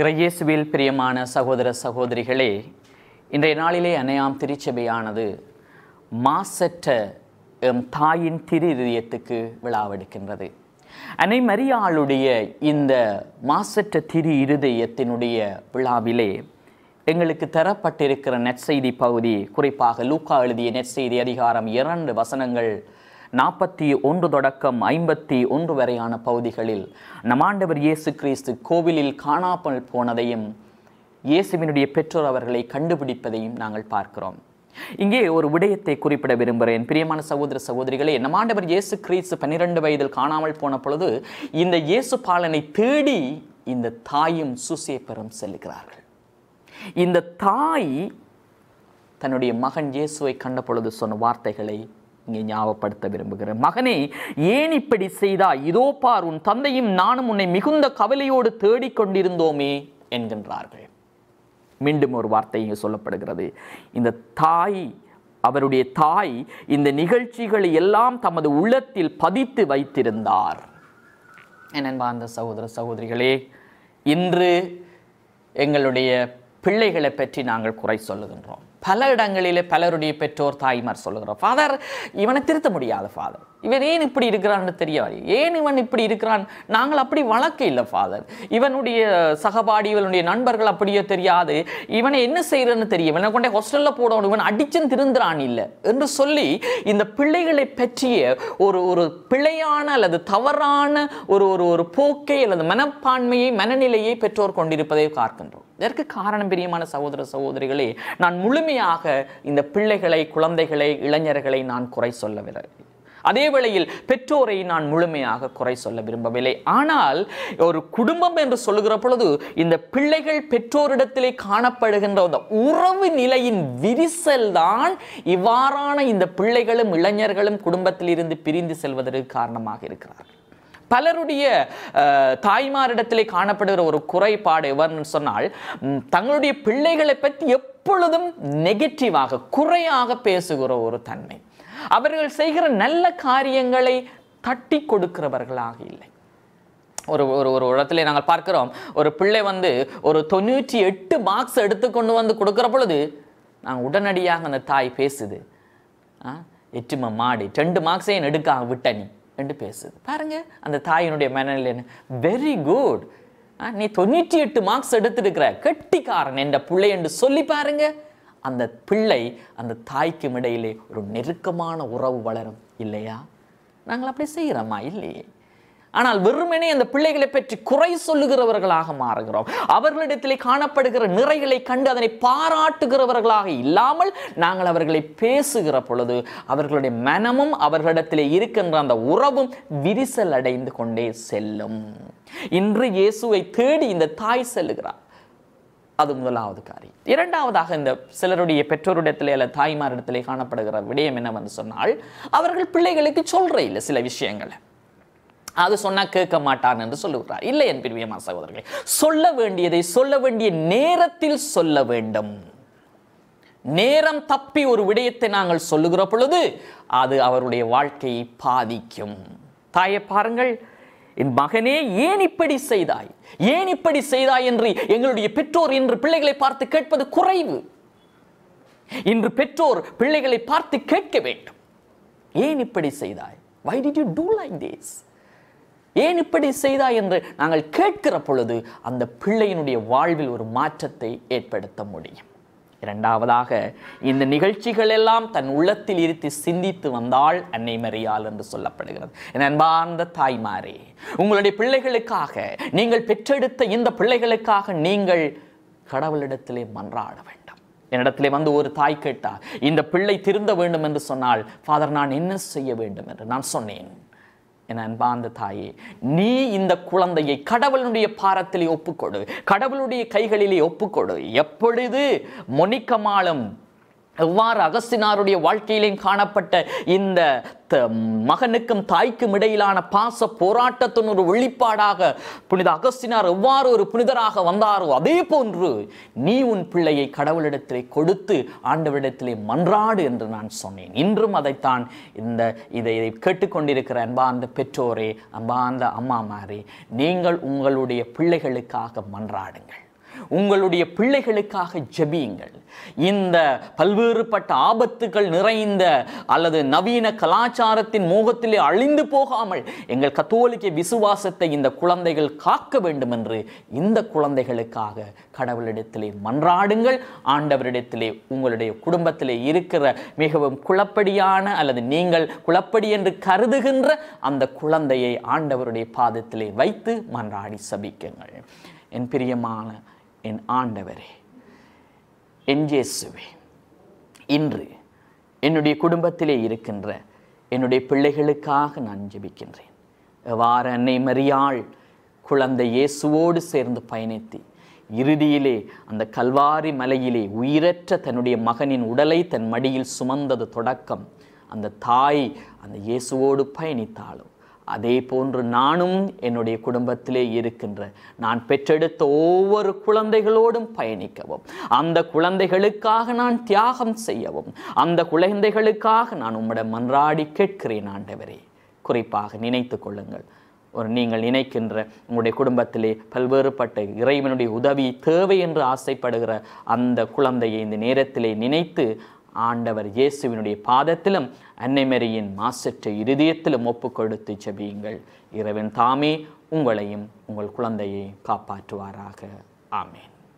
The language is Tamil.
இறையேசுவில் பிரியமான சகோதர சகோதரிகளே இன்றைய நாளிலே அனையாம் திருச்சபையானது மாசற்ற எம் தாயின் திரு இதயத்துக்கு விழாவெடுக்கின்றது அன்னை மரியாளுடைய இந்த மாசற்ற திரு இருதயத்தினுடைய விழாவிலே எங்களுக்கு தரப்பட்டிருக்கிற நெற்செய்தி பகுதி குறிப்பாக லூக்கா எழுதிய நெற்செய்தி அதிகாரம் இரண்டு வசனங்கள் நாற்பத்தி ஒன்று தொடக்கம் ஐம்பத்தி ஒன்று வரையான பகுதிகளில் நமாண்டவர் இயேசு கிறிஸ்து கோவிலில் காணாமல் போனதையும் இயேசுவினுடைய பெற்றோர் அவர்களை கண்டுபிடிப்பதையும் நாங்கள் பார்க்கிறோம் இங்கே ஒரு விடயத்தை குறிப்பிட விரும்புகிறேன் பிரியமான சகோதர சகோதரிகளே நம்மாண்டவர் இயேசு கிறிஸ்து பன்னிரண்டு வயதில் காணாமல் போன பொழுது இந்த இயேசு பாலனை தேடி இந்த தாயும் சுசேப்பரும் செல்கிறார்கள் இந்த தாய் தன்னுடைய மகன் இயேசுவை கண்ட பொழுது சொன்ன வார்த்தைகளை இங்கே ஞாபகப்படுத்த விரும்புகிறேன் மகனே ஏன் இப்படி செய்தா இதோ பார் உன் தந்தையும் நானும் உன்னை மிகுந்த கவலையோடு தேடிக்கொண்டிருந்தோமே என்கின்றார்கள் மீண்டும் ஒரு வார்த்தை இங்கே சொல்லப்படுகிறது இந்த தாய் அவருடைய தாய் இந்த நிகழ்ச்சிகளை எல்லாம் தமது உள்ளத்தில் பதித்து வைத்திருந்தார் அந்த சகோதர சகோதரிகளே இன்று எங்களுடைய பிள்ளைகளை பற்றி நாங்கள் குறை சொல்லுகின்றோம் பல இடங்களிலே பலருடைய பெற்றோர் தாய்மார் சொல்லுகிறோம் ஃபாதர் இவனை திருத்த முடியாத ஃபாதர் இவன் ஏன் இப்படி இருக்கிறான்னு தெரியாது ஏன் இவன் இப்படி இருக்கிறான் நாங்கள் அப்படி வழக்கு இல்லை ஃபாதர் இவனுடைய சகபாடி இவனுடைய நண்பர்கள் அப்படியோ தெரியாது இவனை என்ன செய்கிறன்னு தெரியும் இவனை கொண்டே ஹாஸ்டலில் போடணும் இவன் அடிச்சன் திருந்துறான் இல்லை என்று சொல்லி இந்த பிள்ளைகளை பற்றிய ஒரு ஒரு பிழையான அல்லது தவறான ஒரு ஒரு ஒரு போக்கை அல்லது மனப்பான்மையை மனநிலையை பெற்றோர் கொண்டிருப்பதை பார்க்கின்றோம் இதற்கு காரணம் பிரியமான சகோதர சகோதரிகளே நான் முழுமையாக இந்த பிள்ளைகளை குழந்தைகளை இளைஞர்களை நான் குறை சொல்லவில்லை அதே வேளையில் பெற்றோரை நான் முழுமையாக குறை சொல்ல விரும்பவில்லை ஆனால் ஒரு குடும்பம் என்று சொல்லுகிற பொழுது இந்த பிள்ளைகள் பெற்றோரிடத்திலே காணப்படுகின்ற அந்த உறவு நிலையின் விரிசல் தான் இவ்வாறான இந்த பிள்ளைகளும் இளைஞர்களும் குடும்பத்தில் இருந்து பிரிந்து செல்வதற்கு காரணமாக இருக்கிறார்கள் பலருடைய தாய்மாரிடத்திலே காணப்படுகிற ஒரு குறைபாடு எவர்னு சொன்னால் தங்களுடைய பிள்ளைகளை பற்றி எப்பொழுதும் நெகட்டிவாக குறையாக பேசுகிற ஒரு தன்மை அவர்கள் செய்கிற நல்ல காரியங்களை தட்டி கொடுக்கிறவர்களாக இல்லை ஒரு ஒரு ஒரு இடத்துல நாங்கள் பார்க்குறோம் ஒரு பிள்ளை வந்து ஒரு தொண்ணூற்றி எட்டு மார்க்ஸ் எடுத்துக்கொண்டு வந்து கொடுக்குற பொழுது நாங்கள் உடனடியாக அந்த தாய் பேசுது எட்டுமா மாடி ரெண்டு மார்க்ஸையும் எடுக்காக விட்ட நீ என்று பேசுது பாருங்கள் அந்த தாயினுடைய மனநிலை என்ன வெரி குட் நீ தொண்ணூற்றி எட்டு மார்க்ஸ் எடுத்திருக்கிற கெட்டிக்காரன் என்ற பிள்ளை என்று சொல்லி பாருங்க அந்த பிள்ளை அந்த தாய்க்கும் இடையிலே ஒரு நெருக்கமான உறவு வளரும் இல்லையா நாங்கள் அப்படி செய்கிறோமா இல்லையே ஆனால் வெறுமனே அந்த பிள்ளைகளை பற்றி குறை சொல்லுகிறவர்களாக மாறுகிறோம் அவர்களிடத்திலே காணப்படுகிற நிறைகளை கண்டு அதனை பாராட்டுகிறவர்களாக இல்லாமல் நாங்கள் அவர்களை பேசுகிற பொழுது அவர்களுடைய மனமும் அவர்களிடத்திலே இருக்கின்ற அந்த உறவும் விரிசல் அடைந்து கொண்டே செல்லும் இன்று இயேசுவை தேடி இந்த தாய் செல்லுகிறார் அது முதலாவது காரியம் இரண்டாவதாக இந்த சிலருடைய பெற்றோரிடத்திலே அல்ல தாய்மாரிடத்திலே காணப்படுகிற விடயம் என்னவென்று சொன்னால் அவர்கள் பிள்ளைகளுக்கு சொல்ற இல்லை சில விஷயங்களை அது சொன்னால் கேட்க மாட்டான் என்று சொல்லுகிறார் இல்லை என் பிரியமான சகோதரர்களே சொல்ல வேண்டியதை சொல்ல வேண்டிய நேரத்தில் சொல்ல வேண்டும் நேரம் தப்பி ஒரு விடயத்தை நாங்கள் சொல்லுகிற பொழுது அது அவருடைய வாழ்க்கையை பாதிக்கும் தாயை பாருங்கள் என் மகனே ஏன் இப்படி செய்தாய் ஏன் இப்படி செய்தாய் என்று எங்களுடைய பெற்றோர் இன்று பிள்ளைகளை பார்த்து கேட்பது குறைவு இன்று பெற்றோர் பிள்ளைகளை பார்த்து கேட்க வேண்டும் ஏன் இப்படி செய்தாய் why did you do like this ஏன் இப்படி செய்தாய் என்று நாங்கள் கேட்கிற பொழுது அந்த பிள்ளையினுடைய வாழ்வில் ஒரு மாற்றத்தை ஏற்படுத்த முடியும் இரண்டாவதாக இந்த நிகழ்ச்சிகள் எல்லாம் தன் உள்ளத்தில் இருத்தி சிந்தித்து வந்தால் அன்னை மரியாள் என்று சொல்லப்படுகிறது என் அன்பார்ந்த தாய்மாரே உங்களுடைய பிள்ளைகளுக்காக நீங்கள் பெற்றெடுத்த இந்த பிள்ளைகளுக்காக நீங்கள் கடவுளிடத்திலே மன்றாட வேண்டும் என்னிடத்திலே வந்து ஒரு தாய் கேட்டார் இந்த பிள்ளை திருந்த வேண்டும் என்று சொன்னால் ஃபாதர் நான் என்ன செய்ய வேண்டும் என்று நான் சொன்னேன் என் அன்பார்ந்த தாயே நீ இந்த குழந்தையை கடவுளுடைய பாரத்திலே ஒப்புக்கொடு கடவுளுடைய கைகளிலே ஒப்புக்கொடு எப்பொழுது மொனிக்கமாலும் எவ்வாறு அகஸ்தினாருடைய வாழ்க்கையிலையும் காணப்பட்ட இந்த மகனுக்கும் தாய்க்கும் இடையிலான பாச போராட்டத்தின் ஒரு வெளிப்பாடாக புனித அகஸ்தினார் எவ்வாறு ஒரு புனிதராக வந்தாரோ அதே போன்று நீ உன் பிள்ளையை கடவுளிடத்திலே கொடுத்து ஆண்டவரிடத்திலே மன்றாடு என்று நான் சொன்னேன் இன்றும் அதைத்தான் இந்த இதை இதை கேட்டுக்கொண்டிருக்கிற அந்த பெற்றோரே அம்மா அம்மாமாரே நீங்கள் உங்களுடைய பிள்ளைகளுக்காக மன்றாடுங்கள் உங்களுடைய பிள்ளைகளுக்காக ஜபியுங்கள் இந்த பல்வேறுபட்ட ஆபத்துகள் நிறைந்த அல்லது நவீன கலாச்சாரத்தின் மோகத்திலே அழிந்து போகாமல் எங்கள் கத்தோலிக்க விசுவாசத்தை இந்த குழந்தைகள் காக்க வேண்டும் என்று இந்த குழந்தைகளுக்காக கடவுளிடத்திலே மன்றாடுங்கள் ஆண்டவரிடத்திலே உங்களுடைய குடும்பத்திலே இருக்கிற மிகவும் குழப்படியான அல்லது நீங்கள் குழப்படி என்று கருதுகின்ற அந்த குழந்தையை ஆண்டவருடைய பாதத்திலே வைத்து மன்றாடி சபிக்குங்கள் என் பிரியமான என் ஆண்டவரே என் ஜேசுவே இன்று என்னுடைய குடும்பத்திலே இருக்கின்ற என்னுடைய பிள்ளைகளுக்காக நான் ஜெபிக்கின்றேன் எவ்வாறு அன்னை மறியாள் குழந்தை இயேசுவோடு சேர்ந்து பயணித்து இறுதியிலே அந்த கல்வாரி மலையிலே உயிரற்ற தன்னுடைய மகனின் உடலை தன் மடியில் சுமந்தது தொடக்கம் அந்த தாய் அந்த இயேசுவோடு பயணித்தாலும் அதே போன்று நானும் என்னுடைய குடும்பத்திலே இருக்கின்ற நான் பெற்றெடுத்த ஒவ்வொரு குழந்தைகளோடும் பயணிக்கவும் அந்த குழந்தைகளுக்காக நான் தியாகம் செய்யவும் அந்த குழந்தைகளுக்காக நான் உம்மிட மன்றாடி கேட்கிறேன் ஆண்டவரே குறிப்பாக நினைத்து கொள்ளுங்கள் ஒரு நீங்கள் நினைக்கின்ற உங்களுடைய குடும்பத்திலே பல்வேறுபட்ட இறைவனுடைய உதவி தேவை என்று ஆசைப்படுகிற அந்த குழந்தையை இந்த நேரத்திலே நினைத்து ஆண்டவர் இயேசுவினுடைய பாதத்திலும் அன்னைமரியின் மாசற்ற இருதயத்திலும் ஒப்பு கொடுத்து செபியுங்கள் இறைவன் தாமே உங்களையும் உங்கள் குழந்தையை காப்பாற்றுவாராக ஆமேன்